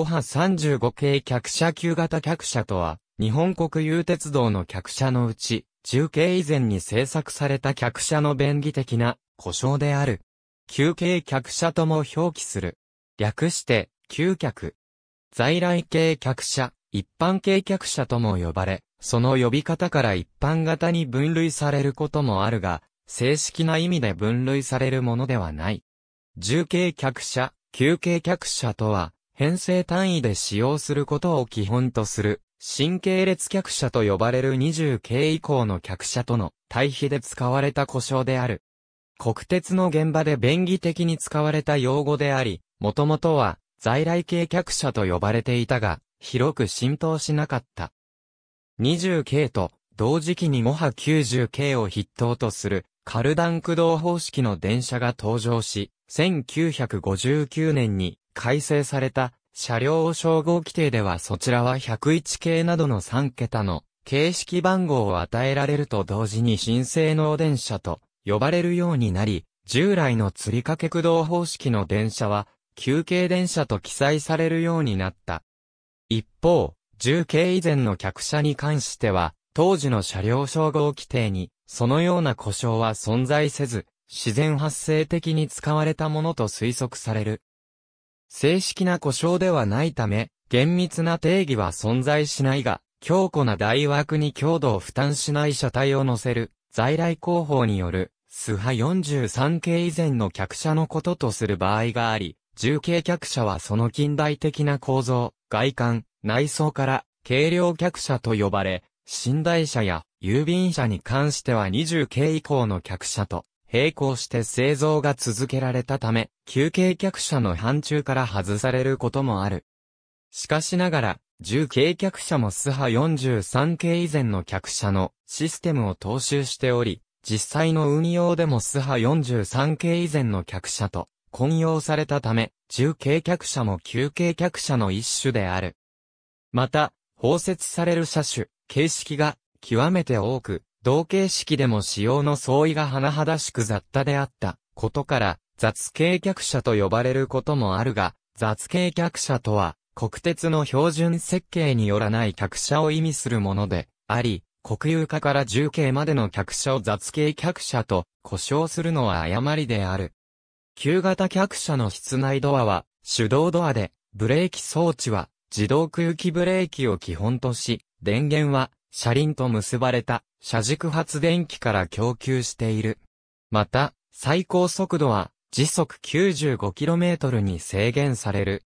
オハ35系客車旧型客車とは、日本国有鉄道の客車のうち、中継以前に製作された客車の便宜的な故障である。旧系客車とも表記する。略して、旧客。在来系客車、一般系客車とも呼ばれ、その呼び方から一般型に分類されることもあるが、正式な意味で分類されるものではない。重系客車、休憩客車とは、編成単位で使用することを基本とする、神経列客車と呼ばれる20系以降の客車との対比で使われた故障である。国鉄の現場で便宜的に使われた用語であり、もともとは在来系客車と呼ばれていたが、広く浸透しなかった。20系と同時期にモハ90系を筆頭とするカルダン駆動方式の電車が登場し、1959年に改正された車両称号規定ではそちらは101系などの3桁の形式番号を与えられると同時に新性能電車と呼ばれるようになり、従来の吊り掛け駆動方式の電車は、休憩電車と記載されるようになった。一方、重慶以前の客車に関しては、当時の車両称号規定に、そのような故障は存在せず、自然発生的に使われたものと推測される。正式な故障ではないため、厳密な定義は存在しないが、強固な大枠に強度を負担しない車体を乗せる、在来工法による、スハ43系以前の客車のこととする場合があり、重軽客車はその近代的な構造、外観、内装から、軽量客車と呼ばれ、寝台車や郵便車に関しては20系以降の客車と並行して製造が続けられたため、休憩客車の範疇から外されることもある。しかしながら、重軽客車もスハ43系以前の客車のシステムを踏襲しており、実際の運用でもスハ43系以前の客車と混用されたため、重軽客車も休憩客車の一種である。また、包摂される車種、形式が極めて多く、同形式でも使用の相違が甚だしく雑多であったことから、雑形客車と呼ばれることもあるが、雑形客車とは、国鉄の標準設計によらない客車を意味するもので、あり、国有化から重慶までの客車を雑形客車と呼称するのは誤りである。旧型客車の室内ドアは手動ドアで、ブレーキ装置は自動空気ブレーキを基本とし、電源は車輪と結ばれた車軸発電機から供給している。また、最高速度は時速 95km に制限される。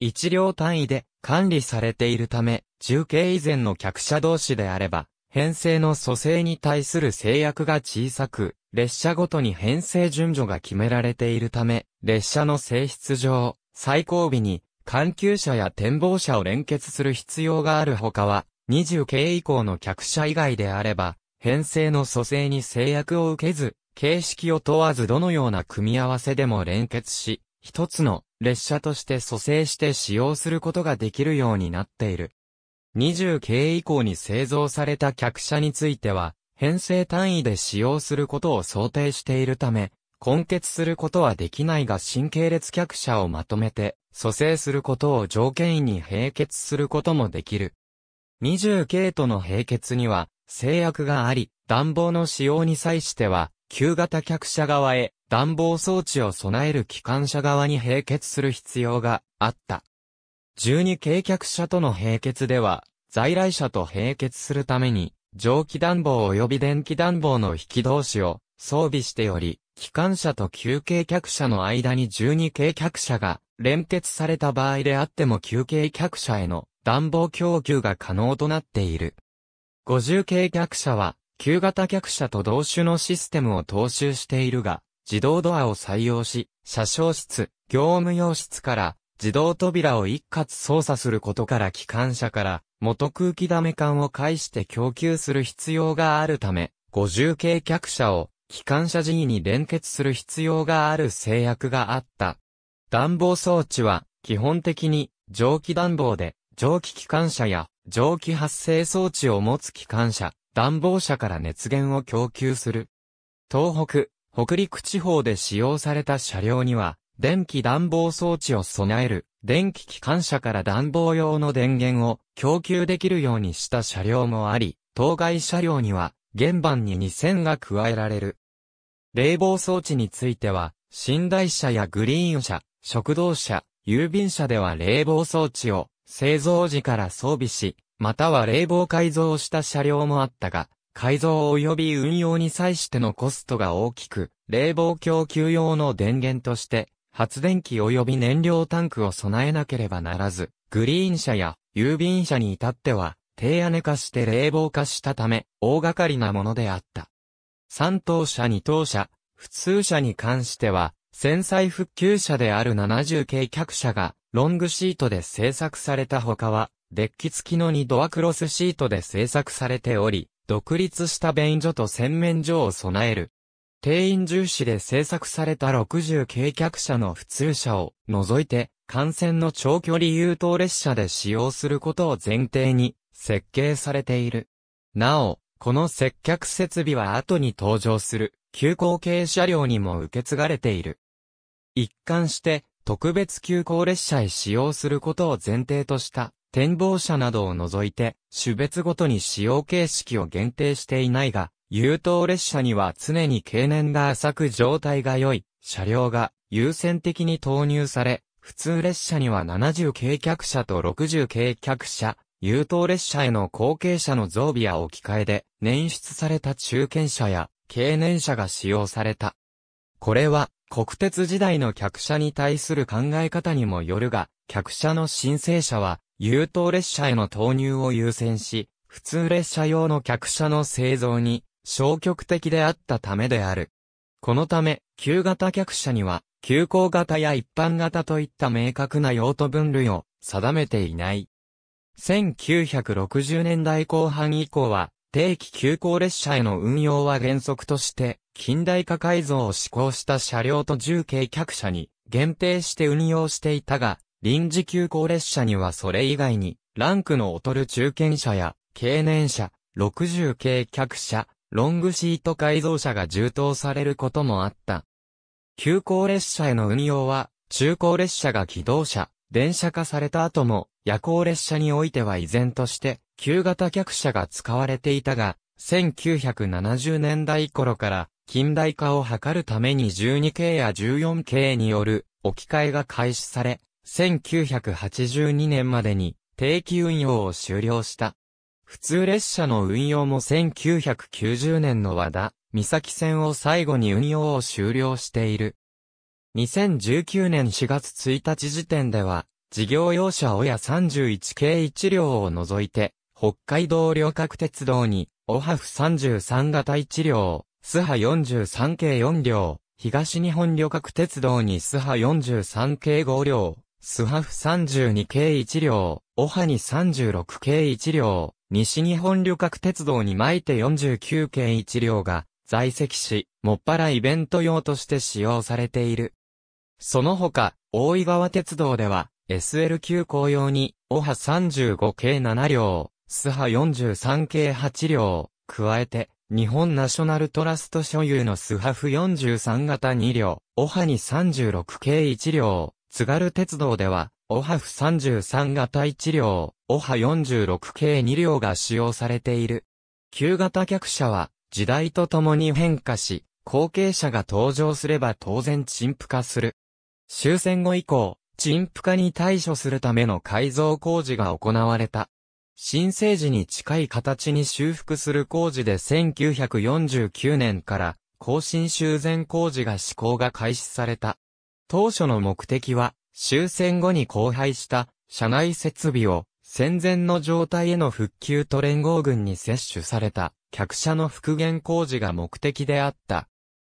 一両単位で管理されているため、重慶以前の客車同士であれば、編成の蘇生に対する制約が小さく、列車ごとに編成順序が決められているため、列車の性質上、最後尾に、緩球車や展望車を連結する必要があるほかは、20系以降の客車以外であれば、編成の蘇生に制約を受けず、形式を問わずどのような組み合わせでも連結し、一つの列車として蘇生して使用することができるようになっている。20系以降に製造された客車については、編成単位で使用することを想定しているため、根結することはできないが新系列客車をまとめて、蘇生することを条件に並結することもできる。20系統の閉結には制約があり、暖房の使用に際しては、旧型客車側へ暖房装置を備える機関車側に閉結する必要があった。12軽客車との閉結では、在来車と閉結するために、蒸気暖房及び電気暖房の引き同士を装備しており、機関車と休憩客車の間に12軽客車が連結された場合であっても休憩客車への暖房供給が可能となっている。50系客車は、旧型客車と同種のシステムを踏襲しているが、自動ドアを採用し、車掌室、業務用室から自動扉を一括操作することから機関車から元空気ダメ管を介して供給する必要があるため、50系客車を機関車時に連結する必要がある制約があった。暖房装置は基本的に蒸気暖房で蒸気機関車や蒸気発生装置を持つ機関車、暖房車から熱源を供給する。東北、北陸地方で使用された車両には、電気暖房装置を備える、電気機関車から暖房用の電源を供給できるようにした車両もあり、当該車両には、現番に2000が加えられる。冷房装置については、寝台車やグリーン車、食堂車、郵便車では冷房装置を製造時から装備し、または冷房改造した車両もあったが、改造及び運用に際してのコストが大きく、冷房供給用の電源として、発電機及び燃料タンクを備えなければならず、グリーン車や郵便車に至っては、低屋根化して冷房化したため、大掛かりなものであった。3等車2等車、普通車に関しては、戦災復旧車である70系客車が、ロングシートで製作された他は、デッキ付きの2ドアクロスシートで製作されており、独立した便所と洗面所を備える。定員重視で製作された60軽客車の普通車を除いて、幹線の長距離優等列車で使用することを前提に設計されている。なお、この接客設備は後に登場する、急行系車両にも受け継がれている。一貫して、特別急行列車へ使用することを前提とした展望車などを除いて、種別ごとに使用形式を限定していないが、優等列車には常に経年が浅く状態が良い、車両が優先的に投入され、普通列車には70軽客車と60軽客車、優等列車への後継車の増備や置き換えで、捻出された中堅車や、経年車が使用された。これは、国鉄時代の客車に対する考え方にもよるが、客車の申請者は、優等列車への投入を優先し、普通列車用の客車の製造に消極的であったためである。このため、旧型客車には、急行型や一般型といった明確な用途分類を定めていない。1960年代後半以降は、定期急行列車への運用は原則として、近代化改造を施行した車両と重軽客車に限定して運用していたが、臨時急行列車にはそれ以外に、ランクの劣る中堅車や、経年車、60系客車、ロングシート改造車が充当されることもあった。急行列車への運用は、中高列車が起動車、電車化された後も、夜行列車においては依然として、旧型客車が使われていたが、1970年代頃から近代化を図るために 12K や 14K による置き換えが開始され、1982年までに定期運用を終了した。普通列車の運用も1990年の和田、三崎線を最後に運用を終了している。2019年4月1日時点では、事業用車親 31K1 両を除いて、北海道旅客鉄道に、オハフ33型1両、須波43系4両、東日本旅客鉄道に須波43系5両、須波フ32系1両、オハに36系1両、西日本旅客鉄道に巻いて49系1両が在籍し、もっぱらイベント用として使用されている。その他、大井川鉄道では、SL 急行用に、オハ35系7両、スハ43系8両、加えて、日本ナショナルトラスト所有のスハフ43型2両、オハニ36系1両、津軽鉄道では、オハフ33型1両、オハ46系2両が使用されている。旧型客車は、時代とともに変化し、後継者が登場すれば当然陳腐化する。終戦後以降、陳腐化に対処するための改造工事が行われた。新生児に近い形に修復する工事で1949年から更新修繕工事が施行が開始された。当初の目的は終戦後に荒廃した車内設備を戦前の状態への復旧と連合軍に接種された客車の復元工事が目的であった。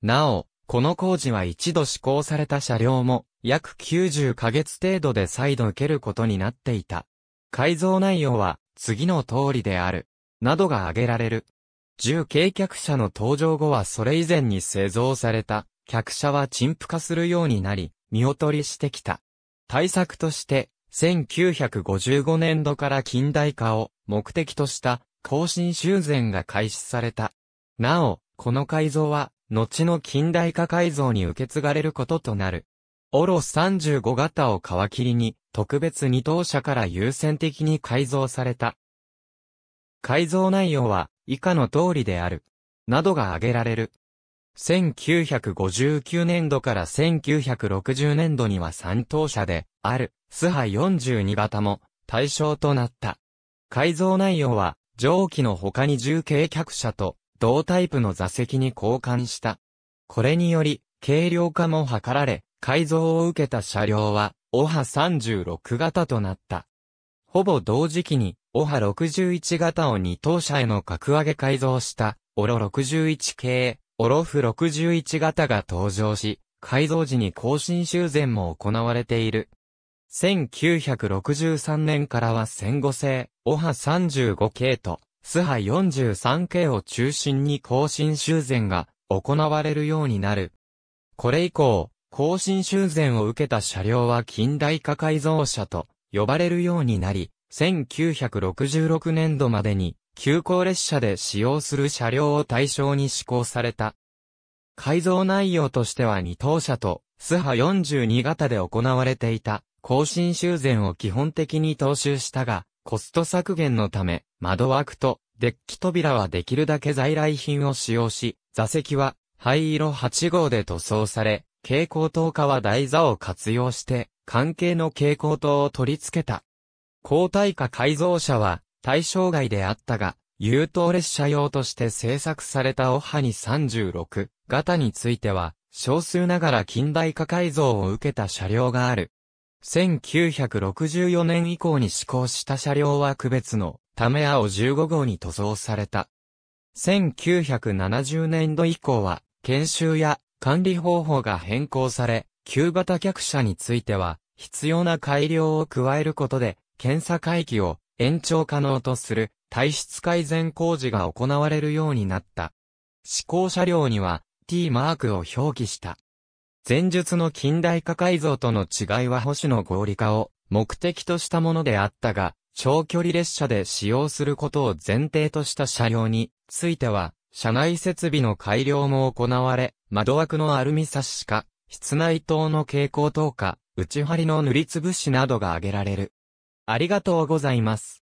なお、この工事は一度施行された車両も約90ヶ月程度で再度受けることになっていた。改造内容は次の通りである、などが挙げられる。重軽客車の登場後はそれ以前に製造された、客車は陳腐化するようになり、見劣りしてきた。対策として、1955年度から近代化を目的とした更新修繕が開始された。なお、この改造は、後の近代化改造に受け継がれることとなる。オロ35型を皮切りに、特別2等車から優先的に改造された。改造内容は、以下の通りである。などが挙げられる。1959年度から1960年度には3等車で、ある、スハ42型も、対象となった。改造内容は、上記の他に重軽客車と、同タイプの座席に交換した。これにより、軽量化も図られ、改造を受けた車両は、オハ36型となった。ほぼ同時期に、オハ61型を2等車への格上げ改造した、オロ61系、オロフ61型が登場し、改造時に更新修繕も行われている。1963年からは戦後製、オハ35系と、スハ43系を中心に更新修繕が行われるようになる。これ以降、更新修繕を受けた車両は近代化改造車と呼ばれるようになり、1966年度までに急行列車で使用する車両を対象に施行された。改造内容としては2等車とスハ42型で行われていた更新修繕を基本的に踏襲したが、コスト削減のため窓枠とデッキ扉はできるだけ在来品を使用し、座席は灰色8号で塗装され、蛍光灯化は台座を活用して、関係の蛍光灯を取り付けた。高代化改造車は対象外であったが、優等列車用として製作されたオハニ36型については、少数ながら近代化改造を受けた車両がある。1964年以降に施行した車両は区別のため青15号に塗装された。1970年度以降は、研修や管理方法が変更され、旧型客車については、必要な改良を加えることで、検査回帰を延長可能とする体質改善工事が行われるようになった。試行車両には T マークを表記した。前述の近代化改造との違いは保守の合理化を目的としたものであったが、長距離列車で使用することを前提とした車両については、車内設備の改良も行われ、窓枠のアルミサッシ化、室内灯の蛍光灯化、内張りの塗りつぶしなどが挙げられる。ありがとうございます。